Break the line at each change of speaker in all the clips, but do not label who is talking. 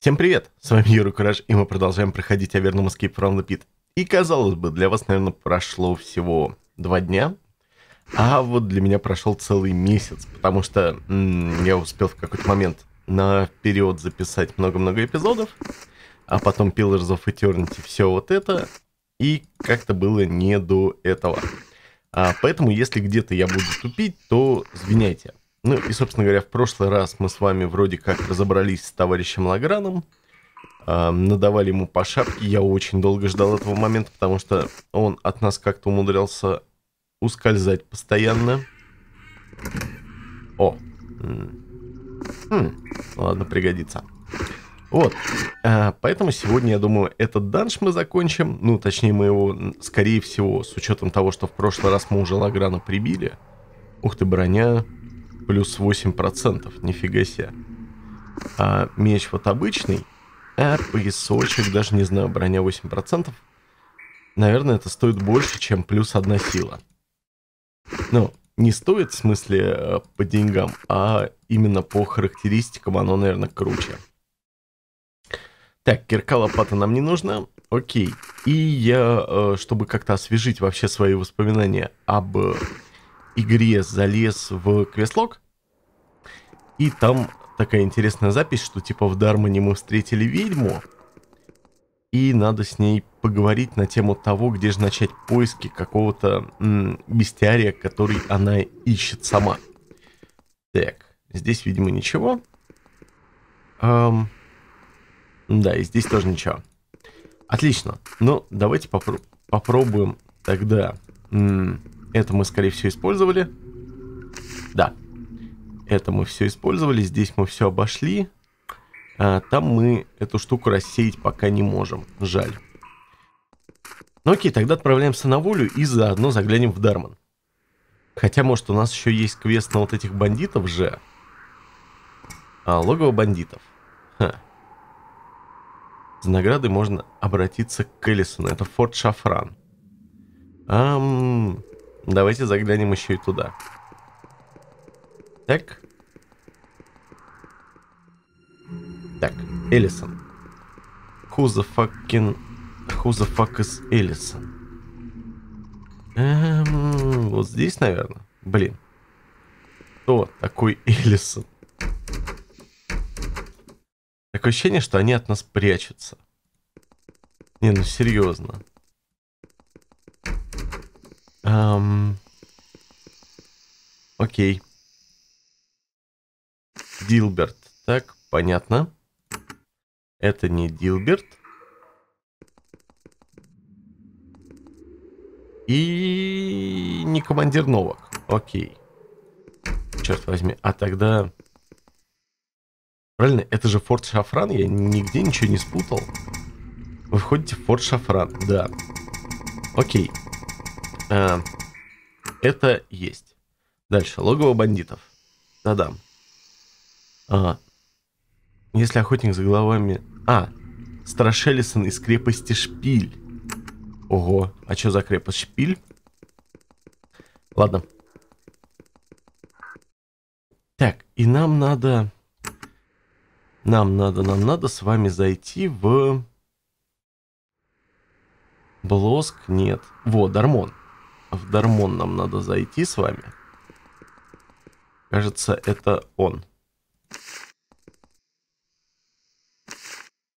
Всем привет! С вами Юра Кураж, и мы продолжаем проходить Аверном Escape from the Pit. И, казалось бы, для вас, наверное, прошло всего два дня, а вот для меня прошел целый месяц, потому что м- я успел в какой-то момент на период записать много-много эпизодов, а потом Pillars of Eternity, все вот это, и как-то было не до этого. А, поэтому, если где-то я буду тупить, то извиняйте. Ну и, собственно говоря, в прошлый раз мы с вами вроде как разобрались с товарищем Лаграном, э, надавали ему по шапке. Я очень долго ждал этого момента, потому что он от нас как-то умудрялся ускользать постоянно. О! Хм, ладно, пригодится. Вот, а, поэтому сегодня, я думаю, этот данж мы закончим. Ну, точнее, мы его, скорее всего, с учетом того, что в прошлый раз мы уже Лаграна прибили. Ух ты, броня плюс 8%, нифига себе. А меч вот обычный, а поясочек, даже не знаю, броня 8%. Наверное, это стоит больше, чем плюс одна сила. Ну, не стоит, в смысле, э, по деньгам, а именно по характеристикам оно, наверное, круче. Так, кирка лопата нам не нужна. Окей. И я, э, чтобы как-то освежить вообще свои воспоминания об игре, залез в квестлог. И там такая интересная запись, что типа в Дармане мы встретили ведьму. И надо с ней поговорить на тему того, где же начать поиски какого-то бестиария, который она ищет сама. Так, здесь, видимо, ничего. Эм, да, и здесь тоже ничего. Отлично. Ну, давайте попро попробуем тогда. М это мы, скорее всего, использовали. Да. Это мы все использовали, здесь мы все обошли. А, там мы эту штуку рассеять пока не можем, жаль. Ну окей, тогда отправляемся на волю и заодно заглянем в Дарман. Хотя, может, у нас еще есть квест на вот этих бандитов же. А, логово бандитов. Ха. За наградой можно обратиться к Эллисону. Это Форт Шафран. Ам, давайте заглянем еще и Туда. Так. Так, Эллисон. Who the fucking... Who the fuck is Эллисон? Эм, вот здесь, наверное. Блин. Кто такой Эллисон? Такое ощущение, что они от нас прячутся. Не, ну серьезно. Эм... Окей. Дилберт. Так, понятно. Это не Дилберт. И не командир Новок. Окей. Черт возьми. А тогда... Правильно, это же Форт Шафран. Я нигде ничего не спутал. Вы входите в Форт Шафран. Да. Окей. А, это есть. Дальше. Логово бандитов. Да-да. А, если охотник за головами... А, Страшелисон из крепости Шпиль. Ого, а что за крепость Шпиль? Ладно. Так, и нам надо... Нам надо, нам надо с вами зайти в... Блоск нет. Во, Дармон. В Дармон нам надо зайти с вами. Кажется, это он.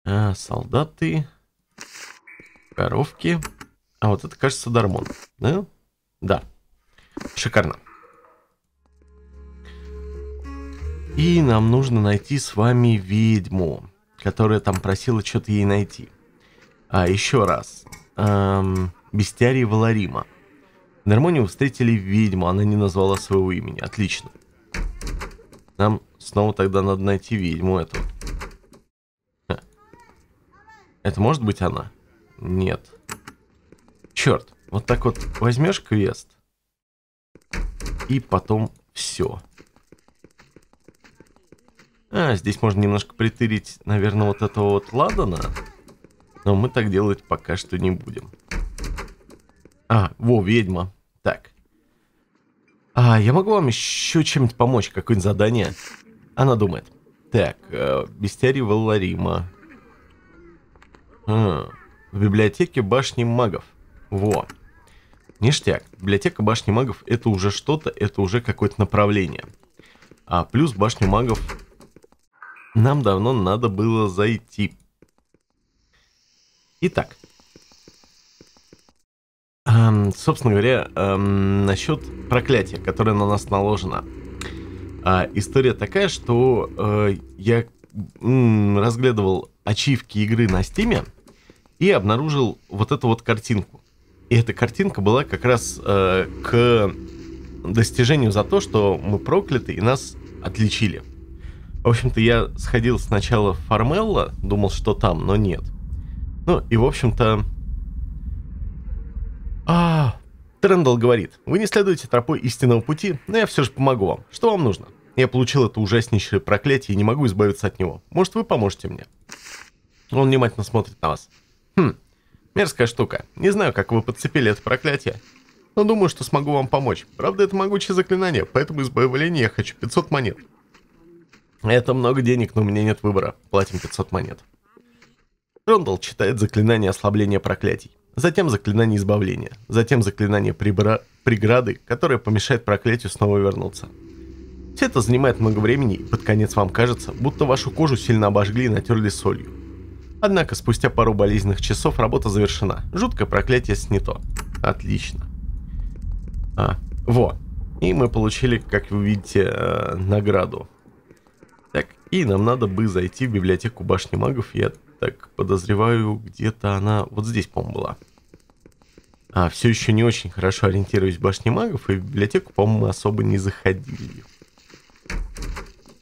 А, солдаты. Коровки. А вот это, кажется, Дармон. Да? Да. Шикарно. И нам нужно найти с вами ведьму, которая там просила что-то ей найти. А, еще раз. Эм, Бестиарий Валарима. На Дармонию встретили ведьму, она не назвала своего имени. Отлично. Нам снова тогда надо найти ведьму эту. Это может быть она? Нет. Черт, вот так вот возьмешь квест. И потом все. А, здесь можно немножко притырить, наверное, вот этого вот ладана. Но мы так делать пока что не будем. А, во, ведьма. Так. А, я могу вам еще чем-нибудь помочь? Какое-нибудь задание? Она думает. Так, э, бестиарий Валарима. А, в библиотеке башни магов. Во. Ништяк. Библиотека башни магов это уже что-то, это уже какое-то направление. А плюс башню магов нам давно надо было зайти. Итак. Эм, собственно говоря, эм, насчет проклятия, которое на нас наложено. А, история такая, что э, я разглядывал ачивки игры на Стиме и обнаружил вот эту вот картинку. И эта картинка была как раз э, к достижению за то, что мы прокляты и нас отличили. В общем-то, я сходил сначала в Формелла, думал, что там, но нет. Ну, и, в общем-то... А, Трендл говорит, вы не следуете тропой истинного пути, но я все же помогу вам. Что вам нужно? Я получил это ужаснейшее проклятие и не могу избавиться от него. Может, вы поможете мне?» Он внимательно смотрит на вас. «Хм, мерзкая штука. Не знаю, как вы подцепили это проклятие, но думаю, что смогу вам помочь. Правда, это могучее заклинание, поэтому избавление я хочу 500 монет». «Это много денег, но у меня нет выбора. Платим 500 монет». Рондал читает заклинание ослабления проклятий, затем заклинание избавления, затем заклинание прибра... преграды, которое помешает проклятию снова вернуться. Все это занимает много времени и под конец вам кажется, будто вашу кожу сильно обожгли и натерли солью. Однако спустя пару болезненных часов работа завершена. Жуткое проклятие снято. Отлично. А, во. И мы получили, как вы видите, э, награду. Так, и нам надо бы зайти в библиотеку башни магов. Я так подозреваю, где-то она вот здесь, по-моему, была. А, все еще не очень хорошо ориентируюсь в башне магов, и в библиотеку, по-моему, особо не заходили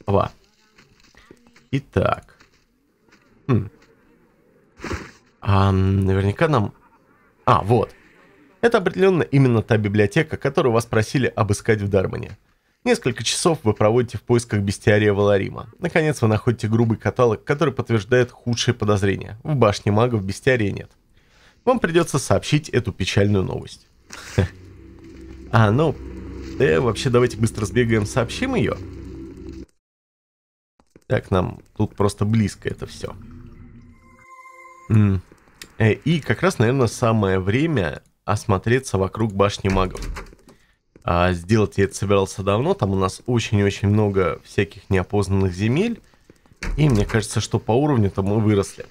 слова. Итак. Хм. А, наверняка нам... А, вот. Это определенно именно та библиотека, которую вас просили обыскать в Дармане. Несколько часов вы проводите в поисках бестиария Валарима. Наконец вы находите грубый каталог, который подтверждает худшие подозрения. В башне магов бестиария нет. Вам придется сообщить эту печальную новость. А, ну, э, вообще давайте быстро сбегаем, сообщим ее. Так, нам тут просто близко это все. Э, и как раз, наверное, самое время осмотреться вокруг башни магов. А сделать я это собирался давно, там у нас очень-очень много всяких неопознанных земель. И мне кажется, что по уровню-то мы выросли.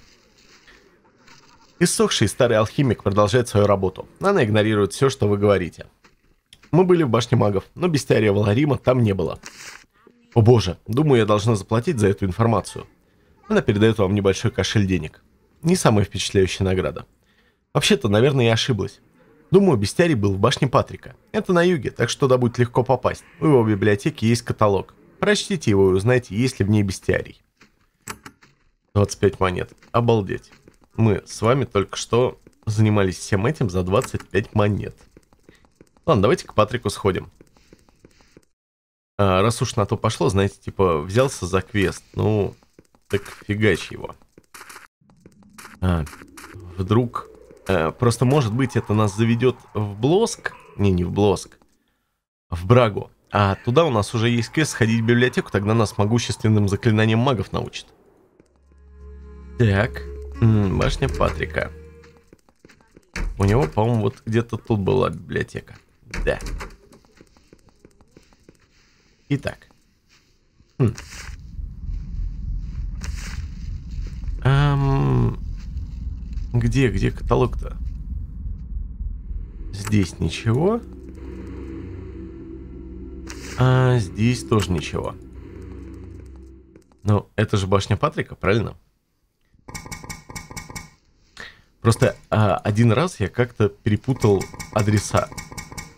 Иссохший старый алхимик продолжает свою работу. Она игнорирует все, что вы говорите. Мы были в башне магов, но бестиария Валарима там не было. О боже, думаю, я должна заплатить за эту информацию. Она передает вам небольшой кошель денег. Не самая впечатляющая награда. Вообще-то, наверное, я ошиблась. Думаю, бестиарий был в башне Патрика. Это на юге, так что туда будет легко попасть. У его библиотеки есть каталог. Прочтите его и узнайте, есть ли в ней бестиарий. 25 монет. Обалдеть. Мы с вами только что занимались всем этим за 25 монет. Ладно, давайте к Патрику сходим. А, раз уж на то пошло, знаете, типа, взялся за квест, ну, так фигач его. А, вдруг... А, просто, может быть, это нас заведет в Блоск, не, не в Блоск, в Брагу. А туда у нас уже есть квест сходить в библиотеку, тогда нас могущественным заклинанием магов научат. Так, башня Патрика. У него, по-моему, вот где-то тут была библиотека. Да. Итак. Хм. Эм, где, где каталог-то? Здесь ничего. А здесь тоже ничего. Ну, это же башня Патрика, правильно? Просто а, один раз я как-то перепутал адреса.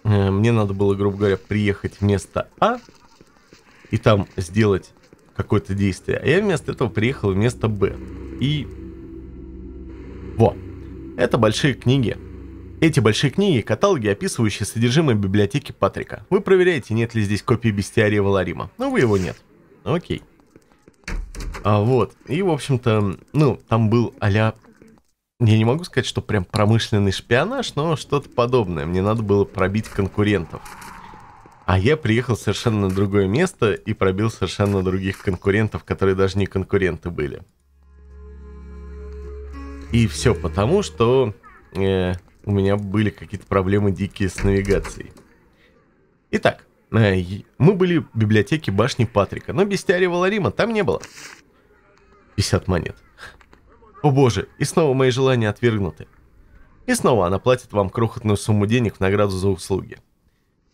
Э, мне надо было, грубо говоря, приехать в место А, и там сделать какое-то действие. А я вместо этого приехал в место Б. И... Во. Это большие книги. Эти большие книги – каталоги, описывающие содержимое библиотеки Патрика. Вы проверяете, нет ли здесь копии бестиария Валарима. Ну, вы его нет. Окей. А, вот. И, в общем-то, ну, там был а-ля... Я не могу сказать, что прям промышленный шпионаж, но что-то подобное. Мне надо было пробить конкурентов. А я приехал совершенно на другое место и пробил совершенно других конкурентов, которые даже не конкуренты были. И все потому, что э, у меня были какие-то проблемы дикие с навигацией. Итак, э, мы были в библиотеке башни Патрика, но бестиария Валарима там не было. 50 монет. О боже, и снова мои желания отвергнуты. И снова она платит вам крохотную сумму денег в награду за услуги.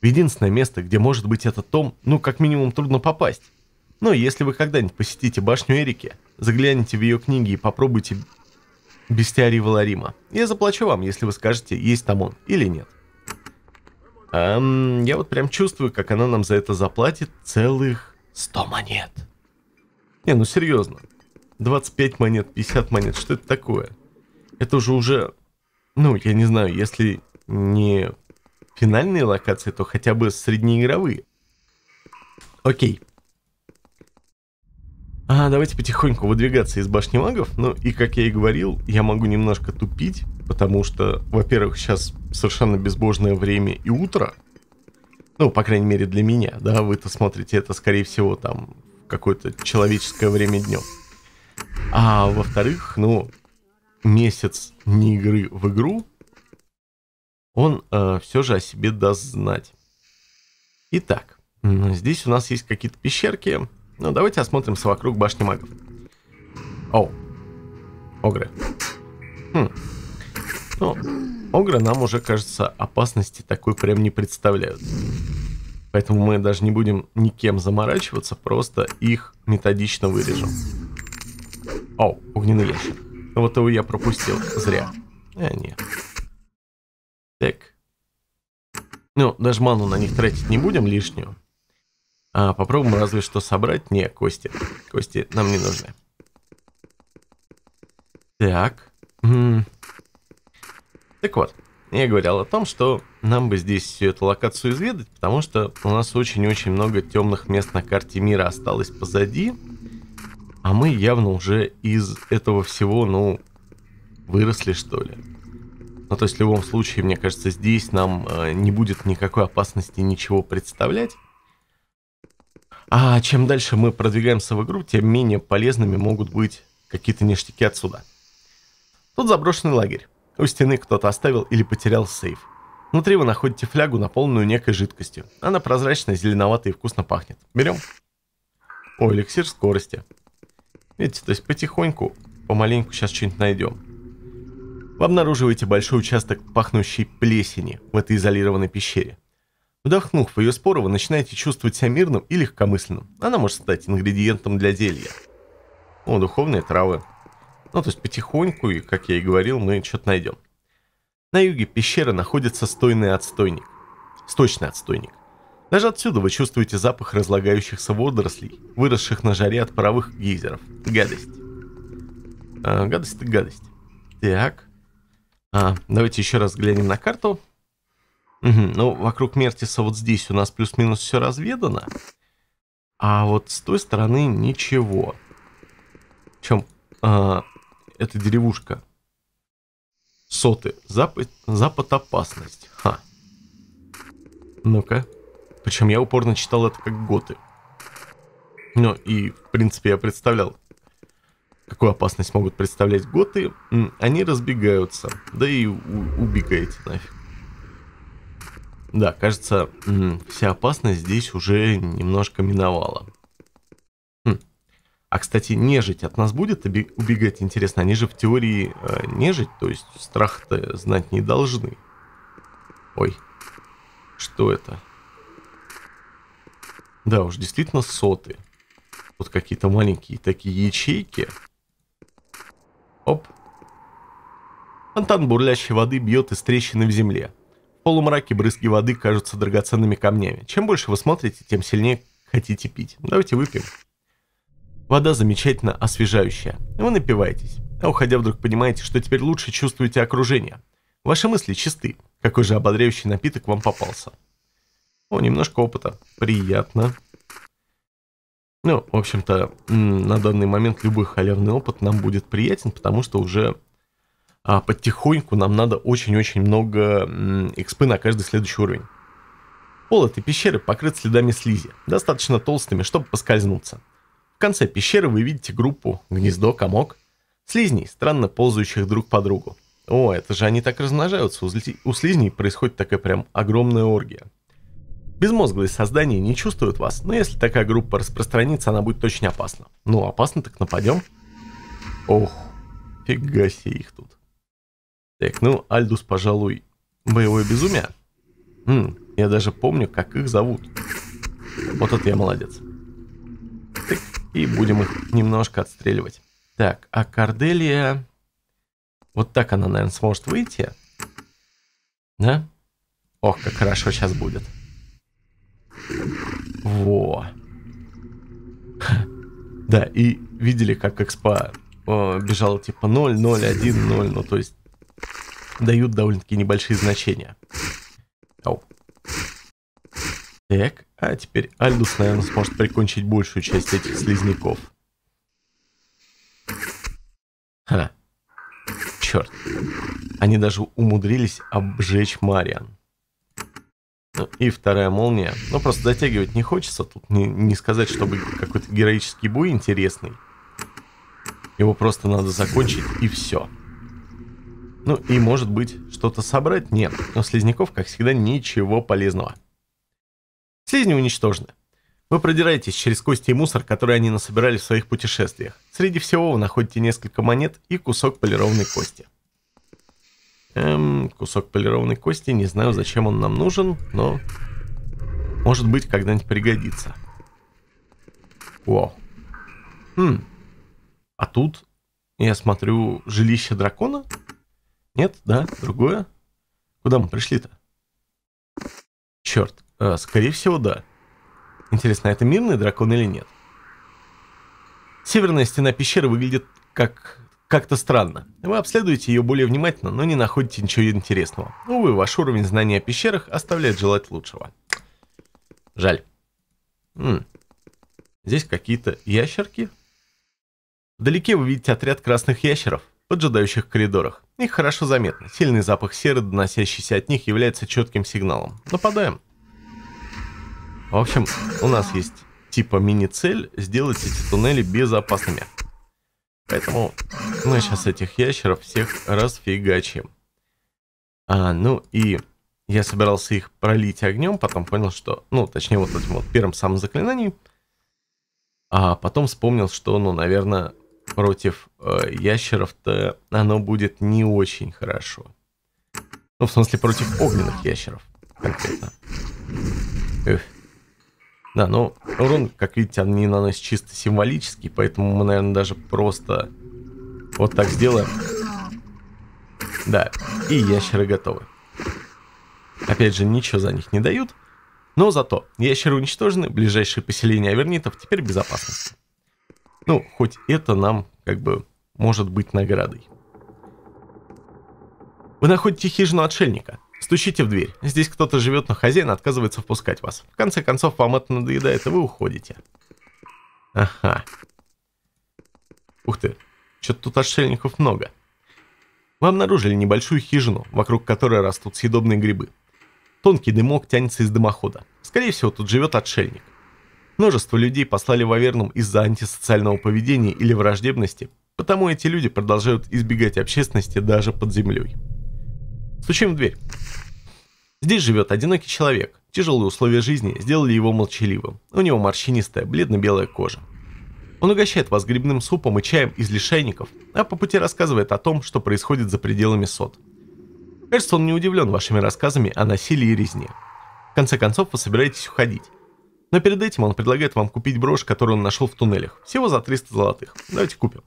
В единственное место, где может быть этот том, ну, как минимум, трудно попасть. Но если вы когда-нибудь посетите башню Эрики, загляните в ее книги и попробуйте бестиарий Валарима. Я заплачу вам, если вы скажете, есть там он или нет. Эм, я вот прям чувствую, как она нам за это заплатит целых 100 монет. Не, ну серьезно. 25 монет, 50 монет, что это такое? Это уже уже... Ну, я не знаю, если не финальные локации, то хотя бы среднеигровые. Окей. А, давайте потихоньку выдвигаться из башни магов. Ну и, как я и говорил, я могу немножко тупить, потому что, во-первых, сейчас совершенно безбожное время и утро. Ну, по крайней мере, для меня, да, вы-то смотрите это, скорее всего, там, какое-то человеческое время днем. А во-вторых, ну, месяц не игры в игру, он э, все же о себе даст знать. Итак, здесь у нас есть какие-то пещерки. Ну, давайте осмотримся вокруг башни магов. О, огры. Хм. Ну, огры нам уже, кажется, опасности такой прям не представляют. Поэтому мы даже не будем никем заморачиваться, просто их методично вырежем. О, огненный ящер. Вот его я пропустил, зря. А, нет. Так. Ну, даже ману на них тратить не будем лишнюю. А попробуем разве что собрать. Не, кости. Кости нам не нужны. Так. М -м. Так вот, я говорил о том, что нам бы здесь всю эту локацию изведать, потому что у нас очень-очень много темных мест на карте мира осталось позади. А мы явно уже из этого всего, ну, выросли, что ли. Ну, то есть в любом случае, мне кажется, здесь нам э, не будет никакой опасности ничего представлять. А чем дальше мы продвигаемся в игру, тем менее полезными могут быть какие-то ништяки отсюда. Тут заброшенный лагерь. У стены кто-то оставил или потерял сейф. Внутри вы находите флягу, наполненную некой жидкостью. Она прозрачная, зеленоватая и вкусно пахнет. Берем. О, эликсир скорости. Видите, то есть потихоньку, помаленьку сейчас что-нибудь найдем. Вы обнаруживаете большой участок пахнущей плесени в этой изолированной пещере. Вдохнув в ее споры, вы начинаете чувствовать себя мирным и легкомысленным. Она может стать ингредиентом для зелья. О, духовные травы. Ну, то есть потихоньку, и, как я и говорил, мы что-то найдем. На юге пещеры находится стойный отстойник. Сточный отстойник. Даже отсюда вы чувствуете запах разлагающихся водорослей, выросших на жаре от паровых гейзеров. Гадость. А, гадость это гадость. Так. А, давайте еще раз глянем на карту. Угу. Ну, вокруг Мертиса вот здесь у нас плюс-минус все разведано. А вот с той стороны ничего. В чем а, эта деревушка? Соты. Запад, запад опасность. Ха. Ну-ка. Причем я упорно читал это как готы. Ну и, в принципе, я представлял, какую опасность могут представлять готы, они разбегаются. Да и убегаете нафиг. Да, кажется, вся опасность здесь уже немножко миновала. Хм. А, кстати, нежить от нас будет убегать, интересно. Они же в теории э, нежить, то есть страх-то знать не должны. Ой, что это? Да уж, действительно соты. Вот какие-то маленькие такие ячейки. Оп. Фонтан бурлящей воды бьет из трещины в земле. В полумраке брызги воды кажутся драгоценными камнями. Чем больше вы смотрите, тем сильнее хотите пить. Давайте выпьем. Вода замечательно освежающая. Вы напиваетесь, а уходя вдруг понимаете, что теперь лучше чувствуете окружение. Ваши мысли чисты. Какой же ободряющий напиток вам попался. О, немножко опыта. Приятно. Ну, в общем-то, на данный момент любой халявный опыт нам будет приятен, потому что уже а, потихоньку нам надо очень-очень много экспы на каждый следующий уровень. Пол этой пещеры покрыт следами слизи, достаточно толстыми, чтобы поскользнуться. В конце пещеры вы видите группу «Гнездо», «Комок», слизней, странно ползающих друг по другу. О, это же они так размножаются, у слизней происходит такая прям огромная оргия. Безмозглые создания не чувствуют вас, но если такая группа распространится, она будет очень опасна. Ну, опасно, так нападем. Ох, фига себе их тут. Так, ну, Альдус, пожалуй, боевое безумие. Хм, я даже помню, как их зовут. Вот это я молодец. Так, и будем их немножко отстреливать. Так, а Корделия... Вот так она, наверное, сможет выйти. Да? Ох, как хорошо сейчас будет. Во. Да, и видели, как экспа бежал типа 0, 0, 1, 0, ну то есть дают довольно-таки небольшие значения. Ау. Так, а теперь Альдус, наверное, сможет прикончить большую часть этих слизняков. Ха. Черт. Они даже умудрились обжечь Мариан. Ну, и вторая молния. Ну, просто затягивать не хочется. Тут не, не сказать, чтобы какой-то героический бой интересный. Его просто надо закончить, и все. Ну, и может быть, что-то собрать? Нет. Но слизняков, как всегда, ничего полезного. Слизни уничтожены. Вы продираетесь через кости и мусор, которые они насобирали в своих путешествиях. Среди всего вы находите несколько монет и кусок полированной кости. Эм, кусок полированной кости, не знаю, зачем он нам нужен, но может быть когда-нибудь пригодится. О. Хм. А тут я смотрю жилище дракона. Нет, да, другое. Куда мы пришли-то? Черт, э, скорее всего, да. Интересно, это мирный дракон или нет? Северная стена пещеры выглядит как как-то странно. Вы обследуете ее более внимательно, но не находите ничего интересного. Увы, ваш уровень знания о пещерах оставляет желать лучшего. Жаль. М -м. Здесь какие-то ящерки. Вдалеке вы видите отряд красных ящеров, поджидающих в коридорах. Их хорошо заметно. Сильный запах серы, доносящийся от них, является четким сигналом. Нападаем. В общем, у нас есть типа мини-цель сделать эти туннели безопасными. Поэтому мы сейчас этих ящеров всех расфигачим. А, ну и я собирался их пролить огнем, потом понял, что... Ну, точнее, вот этим вот первым самым заклинанием. А потом вспомнил, что, ну, наверное, против э, ящеров-то оно будет не очень хорошо. Ну, в смысле, против огненных ящеров конкретно. Эх. Да, но урон, как видите, он они наносят чисто символический, поэтому мы, наверное, даже просто вот так сделаем. Да, и ящеры готовы. Опять же, ничего за них не дают, но зато ящеры уничтожены, ближайшие поселения авернитов теперь безопасны. Ну, хоть это нам, как бы, может быть наградой. Вы находите хижину отшельника – Стучите в дверь. Здесь кто-то живет, но хозяин отказывается впускать вас. В конце концов, вам это надоедает, и вы уходите. Ага. Ух ты, что-то тут отшельников много. Вы обнаружили небольшую хижину, вокруг которой растут съедобные грибы. Тонкий дымок тянется из дымохода. Скорее всего, тут живет отшельник. Множество людей послали в Авернум из-за антисоциального поведения или враждебности, потому эти люди продолжают избегать общественности даже под землей. Стучим в дверь. Здесь живет одинокий человек. Тяжелые условия жизни сделали его молчаливым. У него морщинистая, бледно-белая кожа. Он угощает вас грибным супом и чаем из лишайников, а по пути рассказывает о том, что происходит за пределами сот. Кажется, он не удивлен вашими рассказами о насилии и резне. В конце концов, вы собираетесь уходить. Но перед этим он предлагает вам купить брошь, которую он нашел в туннелях. Всего за 300 золотых. Давайте купим.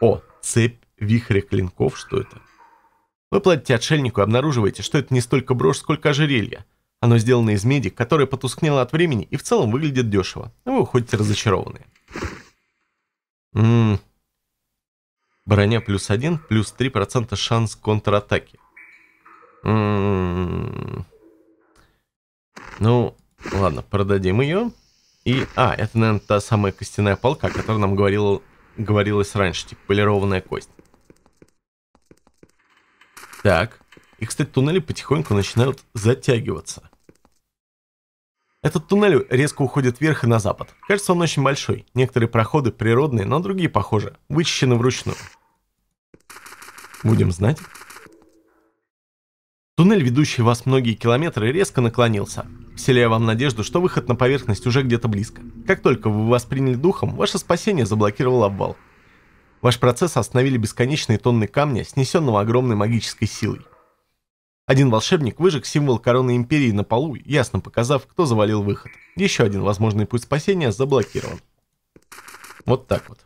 О, цепь вихря клинков, что это? Вы платите отшельнику и обнаруживаете, что это не столько брошь, сколько ожерелье. Оно сделано из меди, которая потускнела от времени и в целом выглядит дешево. вы уходите разочарованные. Ммм. Броня плюс один, плюс три процента шанс контратаки. Ммм. Ну, ладно, продадим ее. И, а, это, наверное, та самая костяная полка, о которой нам говорил, говорилось раньше, типа полированная кость. Так. И, кстати, туннели потихоньку начинают затягиваться. Этот туннель резко уходит вверх и на запад. Кажется, он очень большой. Некоторые проходы природные, но другие, похоже, вычищены вручную. Будем знать. Туннель, ведущий вас многие километры, резко наклонился, вселяя вам надежду, что выход на поверхность уже где-то близко. Как только вы восприняли духом, ваше спасение заблокировал обвал. Ваш процесс остановили бесконечные тонны камня, снесенного огромной магической силой. Один волшебник выжег символ короны империи на полу, ясно показав, кто завалил выход. Еще один возможный путь спасения заблокирован. Вот так вот.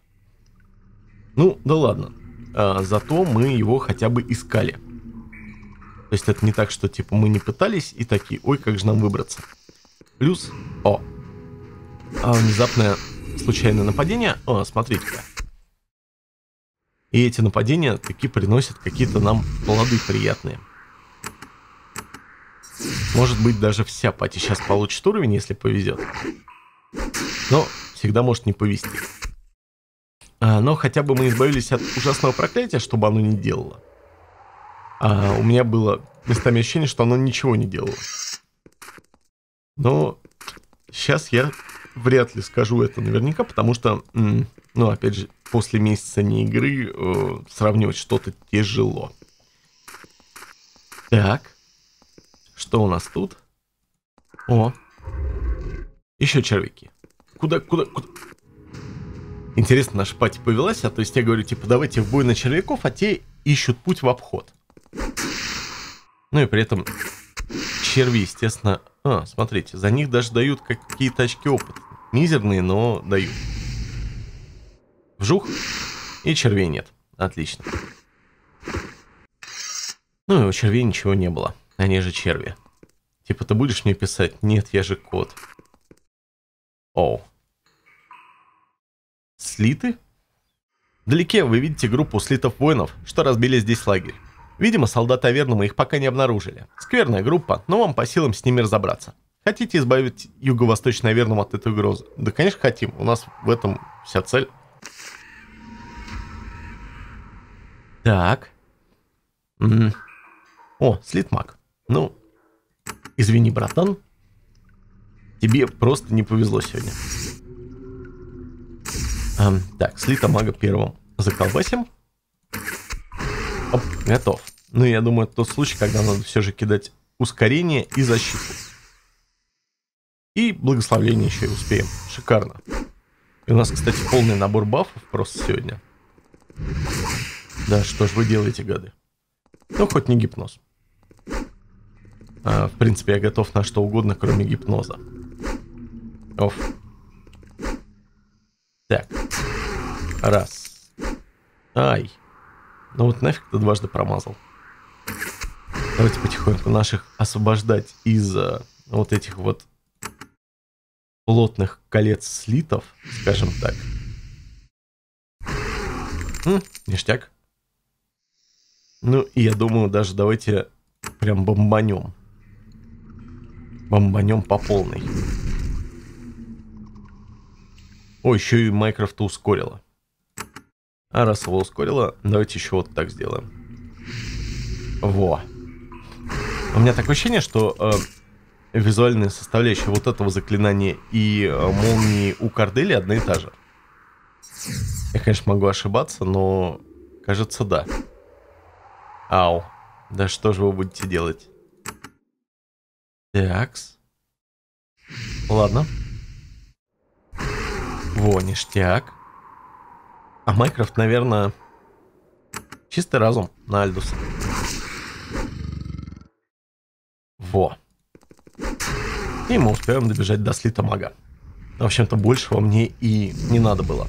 Ну, да ладно. А, зато мы его хотя бы искали. То есть это не так, что типа мы не пытались и такие, ой, как же нам выбраться. Плюс, о. А, внезапное случайное нападение. О, смотрите-ка. И эти нападения такие приносят какие-то нам плоды приятные. Может быть, даже вся пати сейчас получит уровень, если повезет. Но всегда может не повезти. А, но хотя бы мы избавились от ужасного проклятия, чтобы оно не делало. А, у меня было местами ощущение, что оно ничего не делало. Но сейчас я вряд ли скажу это наверняка, потому что, ну, опять же, после месяца не игры э, сравнивать что-то тяжело. Так, что у нас тут? О, еще червяки. Куда, куда, куда? Интересно, наша пати повелась, а то есть я говорю, типа, давайте в бой на червяков, а те ищут путь в обход. Ну и при этом черви, естественно... А, смотрите, за них даже дают какие-то очки опыта. Мизерные, но даю. Вжух. И червей нет. Отлично. Ну и у червей ничего не было. Они же черви. Типа, ты будешь мне писать? Нет, я же кот. Оу. Слиты? Вдалеке вы видите группу слитов воинов, что разбили здесь лагерь. Видимо, солдаты Авернума их пока не обнаружили. Скверная группа, но вам по силам с ними разобраться. Хотите избавить Юго-Восточный Авернум от этой угрозы? Да, конечно, хотим. У нас в этом вся цель. Так. М -м. О, Слитмаг. Ну, извини, братан. Тебе просто не повезло сегодня. Эм, так, слита мага первым. Заколбасим. Оп, готов. Ну, я думаю, это тот случай, когда надо все же кидать ускорение и защиту. И благословление еще и успеем. Шикарно. И у нас, кстати, полный набор бафов просто сегодня. Да, что ж вы делаете, гады? Ну, хоть не гипноз. А, в принципе, я готов на что угодно, кроме гипноза. Оф. Так. Раз. Ай. Ну вот нафиг ты дважды промазал. Давайте потихоньку наших освобождать из а, вот этих вот плотных колец слитов, скажем так. М, ништяк. Ну, я думаю, даже давайте прям бомбанем. Бомбанем по полной. О, еще и Майкрофта ускорило. А раз его ускорила, давайте еще вот так сделаем. Во. У меня такое ощущение, что э, визуальная составляющая вот этого заклинания и э, молнии у Кордели одна и та же. Я, конечно, могу ошибаться, но кажется, да. Ау. Да что же вы будете делать? Такс. Ладно. Во, ништяк. А Майкрофт, наверное, чистый разум на Альдуса. Во. И мы успеваем добежать до слита мага. В общем-то, большего мне и не надо было.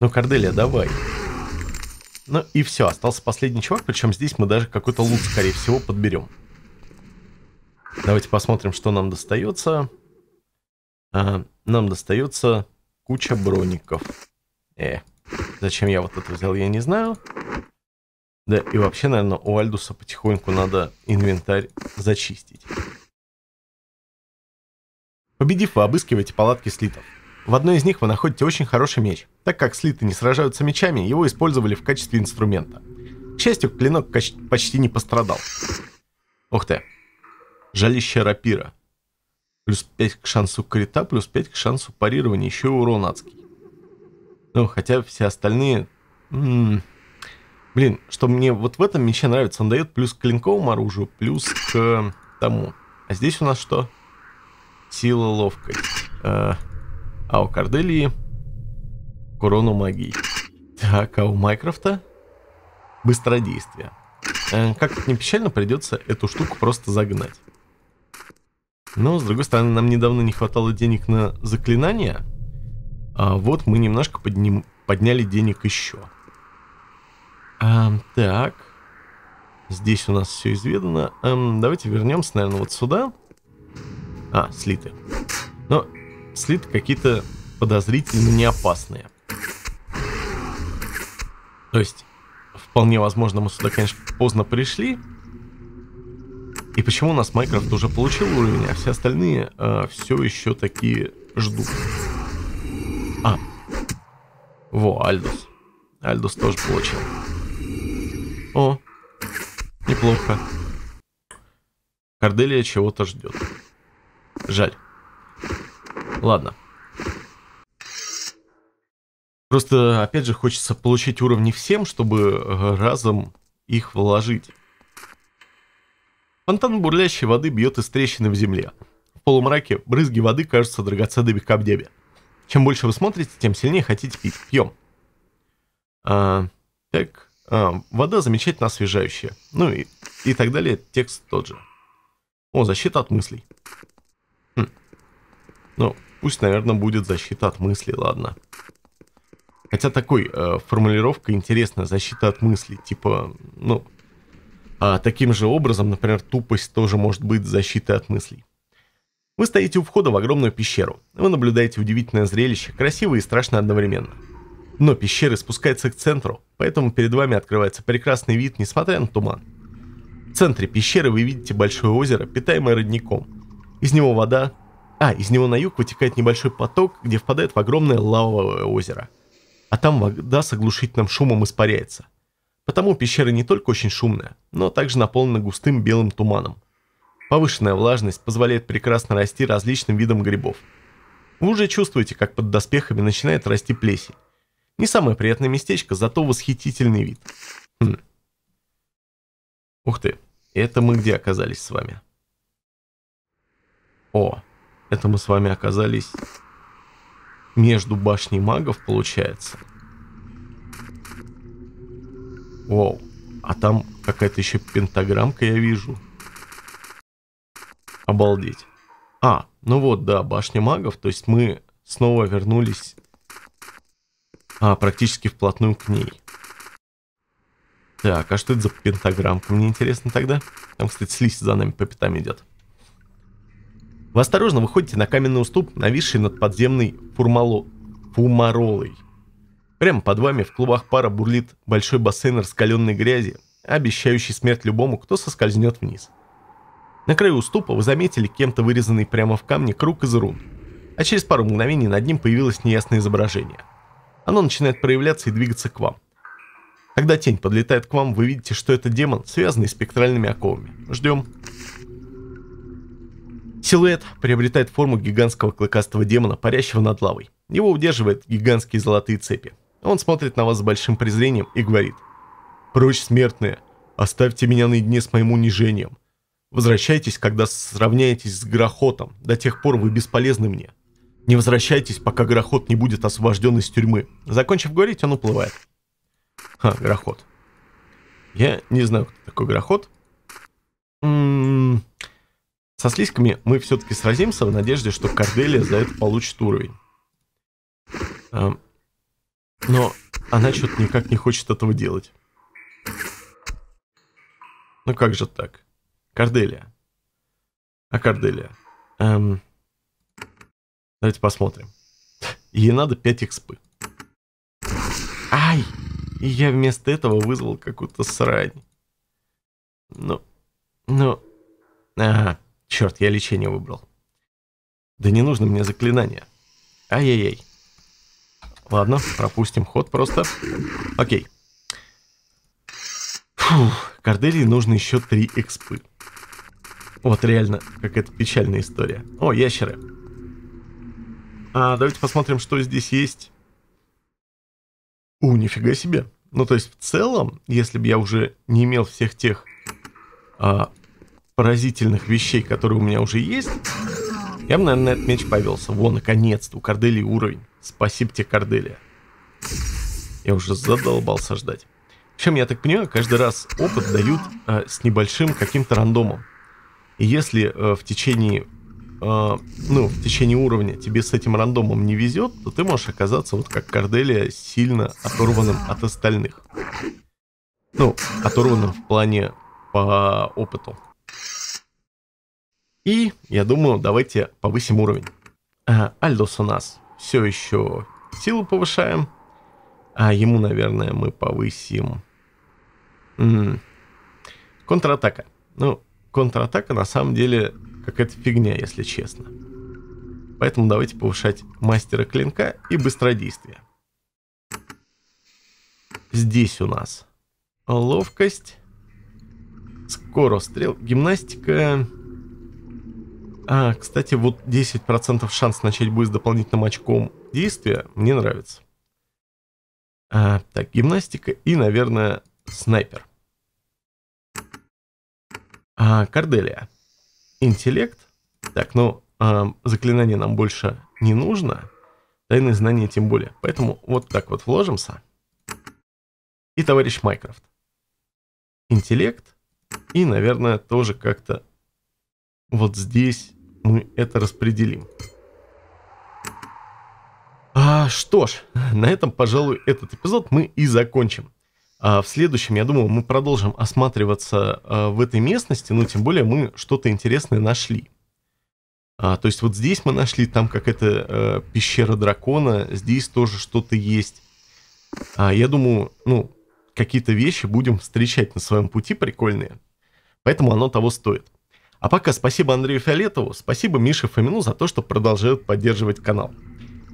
Ну, Корделия, давай. Ну и все, остался последний чувак, причем здесь мы даже какой-то лут, скорее всего, подберем. Давайте посмотрим, что нам достается. А, нам достается куча броников. Э, зачем я вот это взял, я не знаю. Да и вообще, наверное, у Альдуса потихоньку надо инвентарь зачистить. Победив, вы обыскиваете палатки слитов. В одной из них вы находите очень хороший меч. Так как слиты не сражаются мечами, его использовали в качестве инструмента. К счастью, клинок почти не пострадал. Ух ты. Жалище рапира. Плюс 5 к шансу крита, плюс 5 к шансу парирования, еще и урон адский. Ну, хотя все остальные... М м-м, -м Блин, что мне вот в этом мече нравится, он дает плюс к клинковому оружию, плюс к тому. А здесь у нас что? сила, ловкость. Э, а, у Корделии к магии. Так, а у Майкрофта быстродействие. Э, как тут не печально, придется эту штуку просто загнать. Но, с другой стороны, нам недавно не хватало денег на заклинания. А вот мы немножко подним... подняли денег еще. А, так. Здесь у нас все изведано. А, давайте вернемся, наверное, вот сюда. А, слиты. Но слиты какие-то подозрительно неопасные. То есть, вполне возможно, мы сюда, конечно, поздно пришли. И почему у нас Майкрофт уже получил уровень, а все остальные э, а, все еще такие ждут. А. Во, Альдус. Альдус тоже получил. О, неплохо. Корделия чего-то ждет. Жаль. Ладно. Просто, опять же, хочется получить уровни всем, чтобы э, разом их вложить. Фонтан бурлящей воды бьет из трещины в земле. В полумраке брызги воды кажутся драгоценными капдеби. Чем больше вы смотрите, тем сильнее хотите пить. Пьем. А, так, а, вода замечательно освежающая. Ну и, и так далее, текст тот же. О, защита от мыслей. Ну, пусть, наверное, будет защита от мыслей, ладно. Хотя такой э, формулировка интересная, защита от мыслей, типа, ну, а таким же образом, например, тупость тоже может быть защитой от мыслей. Вы стоите у входа в огромную пещеру. Вы наблюдаете удивительное зрелище, красивое и страшное одновременно. Но пещера спускается к центру, поэтому перед вами открывается прекрасный вид, несмотря на туман. В центре пещеры вы видите большое озеро, питаемое родником. Из него вода, а, из него на юг вытекает небольшой поток, где впадает в огромное лавовое озеро. А там вода с оглушительным шумом испаряется. Потому пещера не только очень шумная, но также наполнена густым белым туманом. Повышенная влажность позволяет прекрасно расти различным видам грибов. Вы уже чувствуете, как под доспехами начинает расти плесень. Не самое приятное местечко, зато восхитительный вид. Хм. Ух ты, это мы где оказались с вами? О, это мы с вами оказались между башней магов, получается. Вау. А там какая-то еще пентаграммка я вижу. Обалдеть. А, ну вот, да, башня магов. То есть мы снова вернулись а, практически вплотную к ней. Так, а что это за пентаграммка? Мне интересно тогда. Там, кстати, слизь за нами по пятам идет. Вы осторожно выходите на каменный уступ, нависший над подземной фурмало... фумаролой. Прямо под вами в клубах пара бурлит большой бассейн раскаленной грязи, обещающий смерть любому, кто соскользнет вниз. На краю уступа вы заметили кем-то вырезанный прямо в камне круг из рун, а через пару мгновений над ним появилось неясное изображение. Оно начинает проявляться и двигаться к вам. Когда тень подлетает к вам, вы видите, что это демон, связанный спектральными оковами. Ждем. Силуэт приобретает форму гигантского клыкастого демона, парящего над лавой. Его удерживают гигантские золотые цепи. Он смотрит на вас с большим презрением и говорит. «Прочь, смертные! Оставьте меня наедине с моим унижением. Возвращайтесь, когда сравняетесь с Грохотом. До тех пор вы бесполезны мне. Не возвращайтесь, пока Грохот не будет освобожден из тюрьмы». Закончив говорить, он уплывает. Ха, Грохот. Я не знаю, кто такой Грохот. М м-м-м. Со слизками мы все-таки сразимся в надежде, что Корделия за это получит уровень. Эм, но она что-то никак не хочет этого делать. Ну как же так? Корделия. А Корделия? Эм... Давайте посмотрим. Ей надо 5 экспы. Ай! И я вместо этого вызвал какую-то срань. Ну, ну... Ага. Черт, я лечение выбрал. Да не нужно мне заклинание. Ай-яй-яй. Ладно, пропустим ход просто. Окей. Фу, Корделии нужно еще три экспы. Вот реально, какая-то печальная история. О, ящеры. А, давайте посмотрим, что здесь есть. У, нифига себе. Ну, то есть, в целом, если бы я уже не имел всех тех а, поразительных вещей, которые у меня уже есть, я бы, наверное, на этот меч повелся. Во, наконец-то, у Корделии уровень. Спасибо тебе, Корделия. Я уже задолбался ждать. Причем, я так понимаю, каждый раз опыт дают э, с небольшим каким-то рандомом. И если э, в течение а, ну, в течение уровня тебе с этим рандомом не везет, то ты можешь оказаться, вот как Корделия, сильно оторванным от остальных. Ну, оторванным в плане по опыту. И, я думаю, давайте повысим уровень. Альдос у нас все еще силу повышаем. А ему, наверное, мы повысим... М -м. Контратака. Ну, контратака на самом деле какая-то фигня, если честно. Поэтому давайте повышать мастера клинка и быстродействие. Здесь у нас ловкость, скорость стрел, гимнастика... А, кстати, вот 10% шанс начать бой с дополнительным очком действия мне нравится. А, так, гимнастика и, наверное, снайпер. А, Карделия, Интеллект. Так, ну, а, заклинание нам больше не нужно. Тайные знания тем более. Поэтому вот так вот вложимся. И товарищ Майкрофт. Интеллект. И, наверное, тоже как-то вот здесь мы это распределим. А, что ж, на этом, пожалуй, этот эпизод мы и закончим. А в следующем, я думаю, мы продолжим осматриваться а, в этой местности, но ну, тем более мы что-то интересное нашли. А, то есть вот здесь мы нашли, там какая-то а, пещера дракона, здесь тоже что-то есть. А, я думаю, ну, какие-то вещи будем встречать на своем пути прикольные. Поэтому оно того стоит. А пока спасибо Андрею Фиолетову, спасибо Мише Фомину за то, что продолжают поддерживать канал.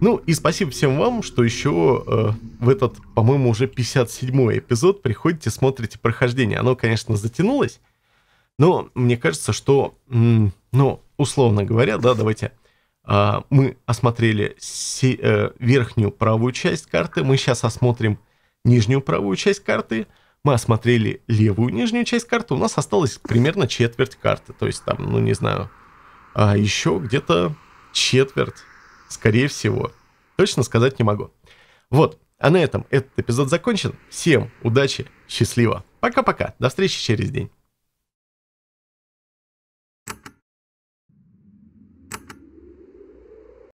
Ну и спасибо всем вам, что еще э, в этот, по-моему, уже 57-й эпизод приходите, смотрите прохождение. Оно, конечно, затянулось, но мне кажется, что, ну, условно говоря, да, давайте, э, мы осмотрели си, э, верхнюю правую часть карты, мы сейчас осмотрим нижнюю правую часть карты – мы осмотрели левую нижнюю часть карты, у нас осталось примерно четверть карты, то есть там, ну не знаю, а еще где-то четверть, скорее всего. Точно сказать не могу. Вот, а на этом этот эпизод закончен. Всем удачи, счастливо. Пока-пока, до встречи через день.